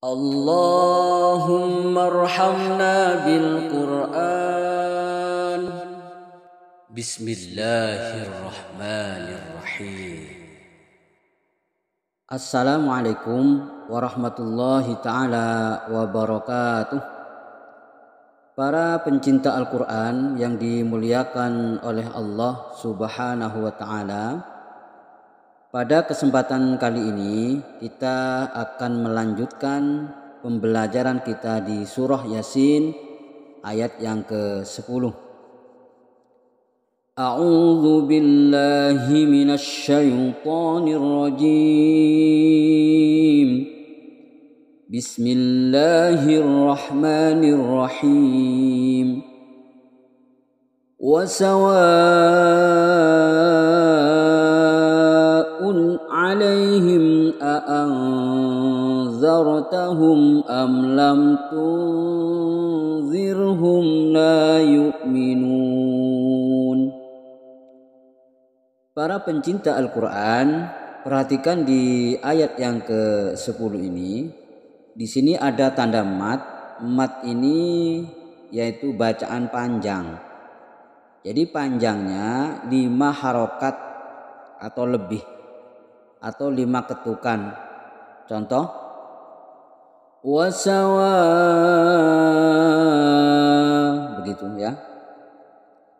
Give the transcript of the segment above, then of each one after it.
اللهم ارحمنا بالقرآن بسم الله الرحمن الرحيم السلام عليكم ورحمة الله تعالى وبركاته Para pencinta Al-Quran yang dimuliakan oleh Allah Subhanahu wa Ta'ala, pada kesempatan kali ini kita akan melanjutkan pembelajaran kita di surah Yasin ayat yang ke-10. A'udzu billahi minasy syaithanir rajim. Bismillahirrahmanirrahim. Wa أنذرتهم أَمْ لَمْ تنذرهم لَا يُؤْمِنُونَ Para pencinta Al-Quran, perhatikan di ayat yang ke-10 ini. Di sini ada tanda mat. Mat ini yaitu bacaan panjang. Jadi panjangnya lima harokat atau lebih atau lima ketukan. Contoh wasawa begitu ya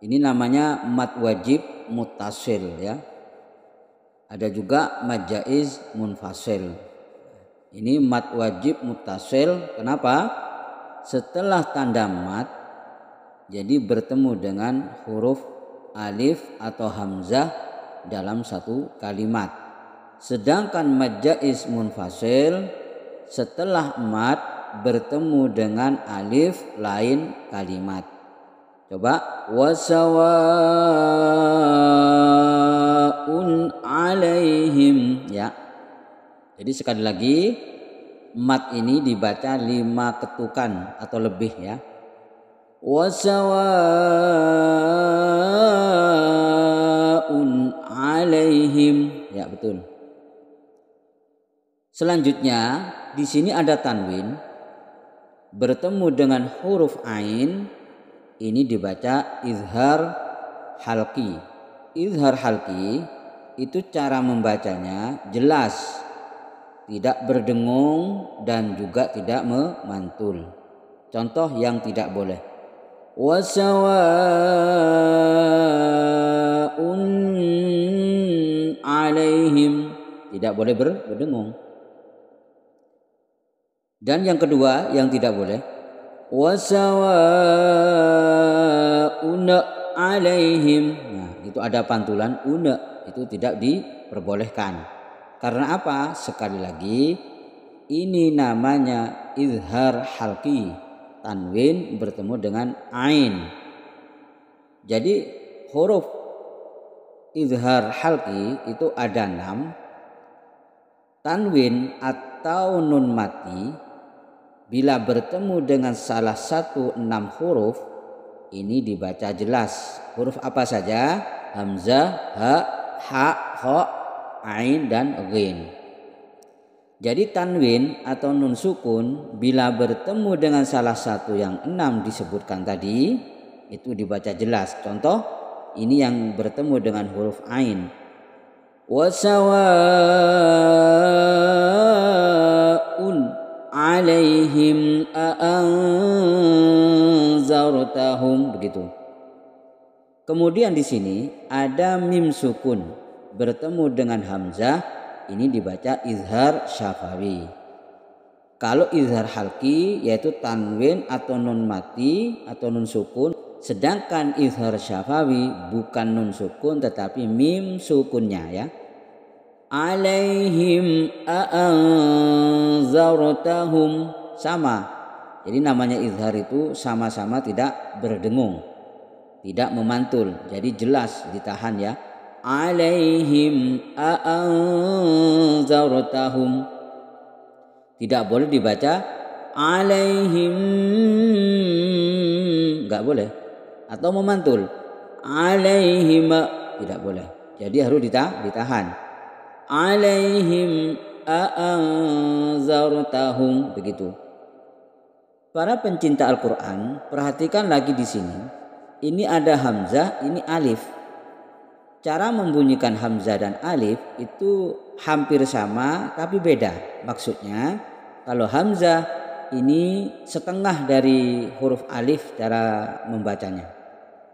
ini namanya mat wajib mutasil ya ada juga majaiz munfasil ini mat wajib mutasil kenapa setelah tanda mat jadi bertemu dengan huruf alif atau hamzah dalam satu kalimat sedangkan majaiz munfasil setelah mat bertemu dengan alif lain kalimat. Coba wasawaun alaihim ya. Jadi sekali lagi mat ini dibaca lima ketukan atau lebih ya. Wasawaun alaihim ya betul. Selanjutnya di sini ada tanwin bertemu dengan huruf ain ini dibaca izhar halki. Izhar halki itu cara membacanya jelas, tidak berdengung dan juga tidak memantul. Contoh yang tidak boleh. Wasawaun alaihim tidak boleh berdengung. Dan yang kedua yang tidak boleh wasawauna alaihim. Nah, itu ada pantulan una itu tidak diperbolehkan. Karena apa? Sekali lagi ini namanya izhar halki Tanwin bertemu dengan ain. Jadi huruf izhar halki itu ada enam. Tanwin atau nun mati bila bertemu dengan salah satu enam huruf ini dibaca jelas huruf apa saja hamzah ha ha ho ain dan ghin jadi tanwin atau nun sukun bila bertemu dengan salah satu yang enam disebutkan tadi itu dibaca jelas contoh ini yang bertemu dengan huruf ain wasawa alaihim aanzartahum begitu. Kemudian di sini ada mim sukun bertemu dengan hamzah ini dibaca izhar syafawi. Kalau izhar halki yaitu tanwin atau nun mati atau nun sukun sedangkan izhar syafawi bukan nun sukun tetapi mim sukunnya ya alaihim aanzartahum sama. Jadi namanya izhar itu sama-sama tidak berdengung, tidak memantul. Jadi jelas ditahan ya. Alaihim aanzartahum. Tidak boleh dibaca alaihim nggak boleh atau memantul alaihim tidak boleh. Jadi harus ditahan alaihim a'anzartahum begitu. Para pencinta Al-Qur'an, perhatikan lagi di sini. Ini ada hamzah, ini alif. Cara membunyikan hamzah dan alif itu hampir sama tapi beda. Maksudnya, kalau hamzah ini setengah dari huruf alif cara membacanya.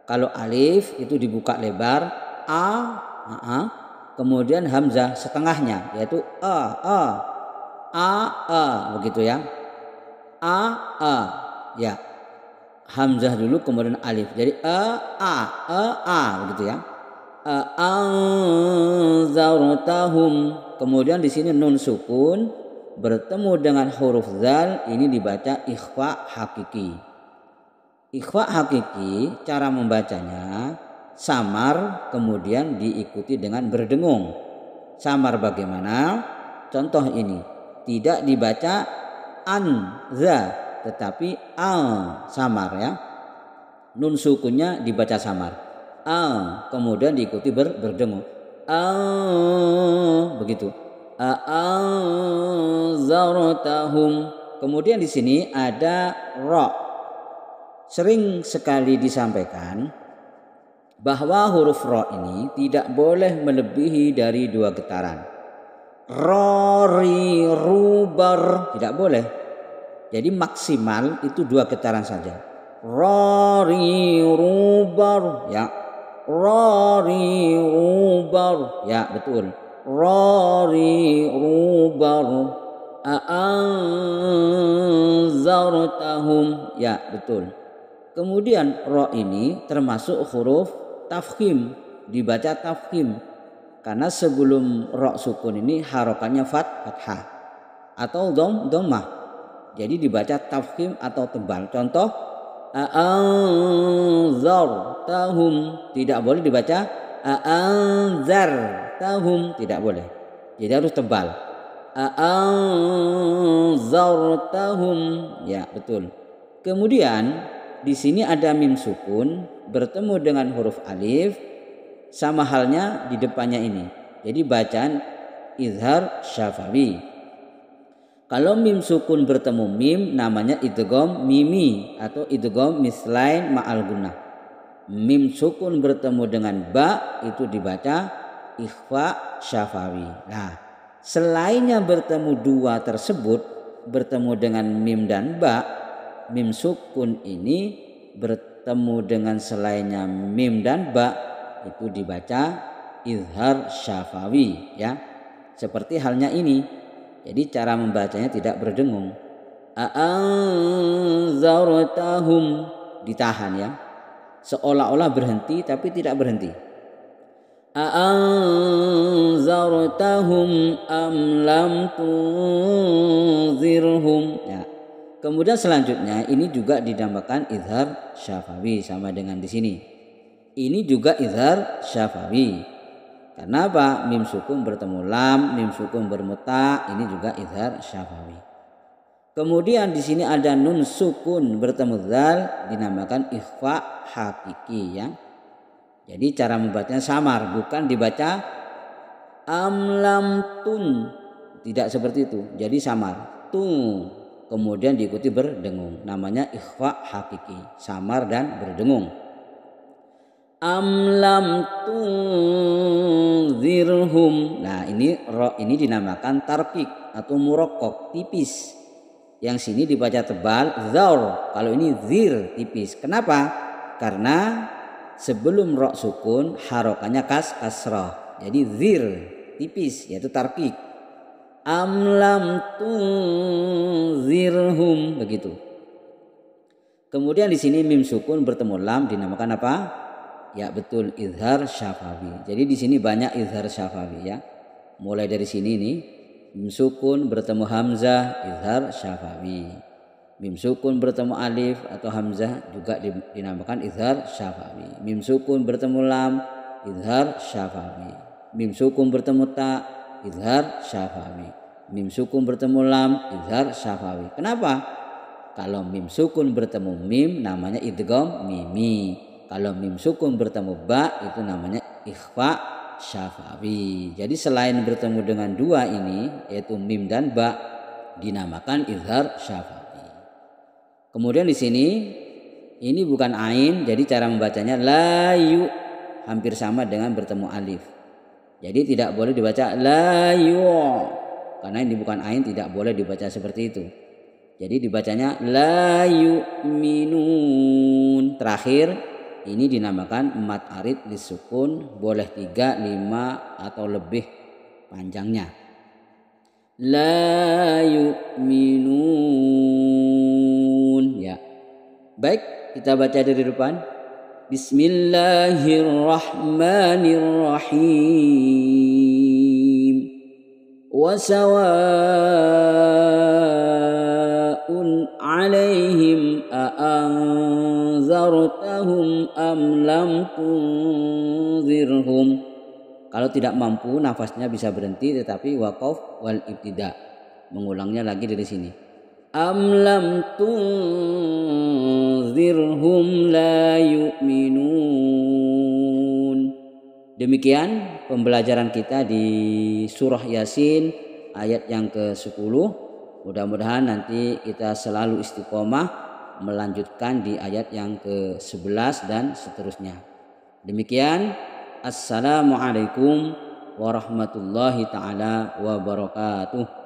Kalau alif itu dibuka lebar, a, a, a kemudian hamzah setengahnya yaitu a a a a begitu ya a a ya hamzah dulu kemudian alif jadi e, a a e, a a begitu ya e, anzartahum kemudian di sini nun sukun bertemu dengan huruf zal ini dibaca ikhfa hakiki ikhfa hakiki cara membacanya samar kemudian diikuti dengan berdengung. Samar bagaimana? Contoh ini tidak dibaca an za tetapi al samar ya. Nun sukunnya dibaca samar. Al kemudian diikuti ber, berdengung. Al begitu. Al Kemudian di sini ada ro. Sering sekali disampaikan bahwa huruf ro ini tidak boleh melebihi dari dua getaran. Ro, rubar tidak boleh. Jadi maksimal itu dua getaran saja. Ro, rubar ya. Ro, rubar ya betul. Ro, rubar ru, bar. A'anzartahum, ya betul. Kemudian ro ini termasuk huruf tafkhim dibaca tafkhim karena sebelum rok sukun ini harokannya fat fathah atau dom domah jadi dibaca tafkhim atau tebal contoh aanzar tahum tidak boleh dibaca aanzar tahum tidak boleh jadi harus tebal aanzar tahum ya betul kemudian di sini ada mim sukun bertemu dengan huruf alif sama halnya di depannya ini. Jadi bacaan izhar syafawi. Kalau mim sukun bertemu mim namanya idgham mimi atau idgham mislain ma'al guna. Mim sukun bertemu dengan ba itu dibaca ikhfa syafawi. Nah, selainnya bertemu dua tersebut bertemu dengan mim dan ba, mim sukun ini bertemu bertemu dengan selainnya mim dan ba itu dibaca izhar syafawi ya seperti halnya ini jadi cara membacanya tidak berdengung a'anzartahum ditahan ya seolah-olah berhenti tapi tidak berhenti a'anzartahum am lam tunzirhum ya Kemudian selanjutnya ini juga dinamakan izhar syafawi sama dengan di sini. Ini juga izhar syafawi. Karena apa? Mim sukun bertemu lam, mim sukun bermuta, ini juga izhar syafawi. Kemudian di sini ada nun sukun bertemu zal dinamakan ikhfa hakiki ya. Jadi cara membacanya samar, bukan dibaca amlam tun. Tidak seperti itu. Jadi samar. tun kemudian diikuti berdengung. Namanya ikhfa hakiki, samar dan berdengung. Amlam tunzirhum. Nah, ini rok ini dinamakan tarkik atau murokok tipis. Yang sini dibaca tebal zaur. Kalau ini zir tipis. Kenapa? Karena sebelum rok sukun harokannya kas kasroh. Jadi zir tipis yaitu tarkik amlam lam tunzirhum begitu. Kemudian di sini mim sukun bertemu lam dinamakan apa? Ya betul izhar syafawi. Jadi di sini banyak izhar syafawi ya. Mulai dari sini nih mim sukun bertemu hamzah izhar syafawi. Mim sukun bertemu alif atau hamzah juga dinamakan izhar syafawi. Mim sukun bertemu lam izhar syafawi. Mim sukun bertemu ta izhar syafawi. Mim sukun bertemu lam izhar syafawi. Kenapa? Kalau mim sukun bertemu mim namanya idgom mimi. Kalau mim sukun bertemu ba itu namanya ikhfa syafawi. Jadi selain bertemu dengan dua ini yaitu mim dan ba dinamakan izhar syafawi. Kemudian di sini ini bukan ain jadi cara membacanya layu hampir sama dengan bertemu alif. Jadi tidak boleh dibaca layu karena ini bukan ain tidak boleh dibaca seperti itu. Jadi dibacanya layu minun terakhir ini dinamakan mat arid disukun boleh tiga, lima atau lebih panjangnya. Layu minun ya. Baik, kita baca dari depan. بسم الله الرحمن الرحيم وسواء عليهم أأنذرتهم أم لم تنذرهم kalau tidak mampu nafasnya bisa berhenti tetapi waqaf wal ibtida mengulangnya lagi dari sini أم لم تنذرهم la يؤمنون demikian pembelajaran kita di surah yasin ayat yang ke-10 mudah-mudahan nanti kita selalu istiqomah melanjutkan di ayat yang ke-11 dan seterusnya demikian assalamualaikum warahmatullahi taala wabarakatuh